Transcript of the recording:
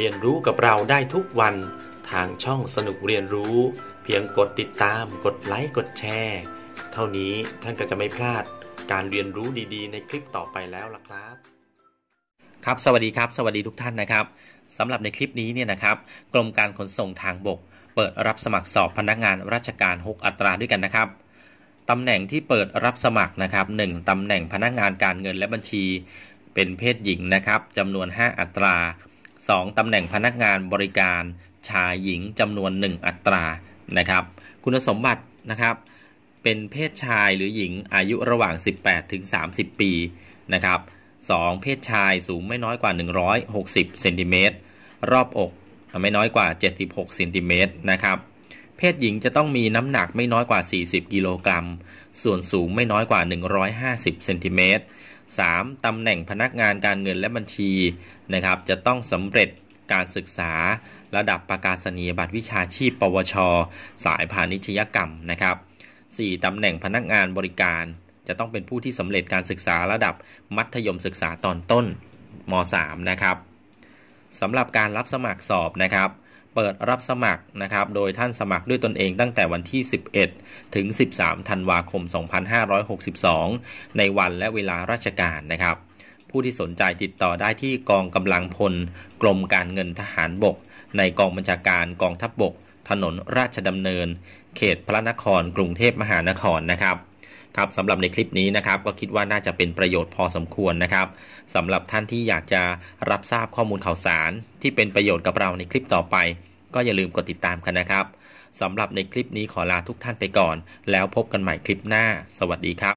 เรียนรู้กับเราได้ทุกวันทางช่องสนุกเรียนรู้ เพียงกดติดตาม กดไลค์กดแชร์ เท่านี้ท่านก็จะไม่พลาดการเรียนรู้ดีๆ ในคลิปต่อไปแล้วล่ะครับ ครับสวัสดีครับ สวัสดีทุกท่านนะครับสำหรับในคลิปนี้เนี่ยนะครับกรมการขนส่งทางบก เปิดรับสมัครสอบพนักงานราชการ6อัตราด้วยกันนะครับตำแหน่งที่เปิดรับสมัครนะครับ 1ตำแหน่งพนักงานการเงินและบัญชี เป็นเพศหญิงนะครับจำนวน 5 อัตรา 2. ตำแหน่งพนักงานบริการชายหญิงจำนวน 1 อัตรานะครับ คุณสมบัตินะครับ เป็นเพศชายหรือหญิงอายุระหว่าง 18ถึง30 ปีนะครับ 2. เพศชายสูงไม่น้อยกว่า 160เซนติเมตร รอบอกไม่น้อยกว่า 76เซนติเมตรนะครับเพศหญิงจะต้องมีน้ำหนักไม่น้อยกว่า 40 กิโลกรัม ส่วนสูงไม่น้อยกว่า 150 เซนติเมตร 3. ตำแหน่งพนักงานการเงินและบัญชีนะครับ จะต้องสำเร็จการศึกษาระดับประกาศนียบัตรวิชาชีพปวช สายพาณิชยกรรมนะครับ 4. ตำแหน่งพนักงานบริการ จะต้องเป็นผู้ที่สำเร็จการศึกษาระดับมัธยมศึกษาตอนต้นม .3 นะครับสำหรับการรับสมัครสอบนะครับเปิดรับสมัครนะครับ โดยท่านสมัครด้วยตนเองตั้งแต่วันที่ 11 ถึง 13 ธันวาคม 2562 ในวันและเวลาราชการนะครับ ผู้ที่สนใจติดต่อได้ที่กองกำลังพลกรมการเงินทหารบก ในกองบัญชาการกองทัพบบก ถนนราชดำเนิน เขตพระนครกรุงเทพมหานครนะครับครับสำหรับในคลิปนี้นะครับก็คิดว่าน่าจะเป็นประโยชน์พอสมควรนะครับสำหรับท่านที่อยากจะรับทราบข้อมูลข่าวสาร ที่เป็นประโยชน์กับเราในคลิปต่อไป ก็อย่าลืมกดติดตามกันนะครับสำหรับในคลิปนี้ขอลาทุกท่านไปก่อน แล้วพบกันใหม่คลิปหน้า สวัสดีครับ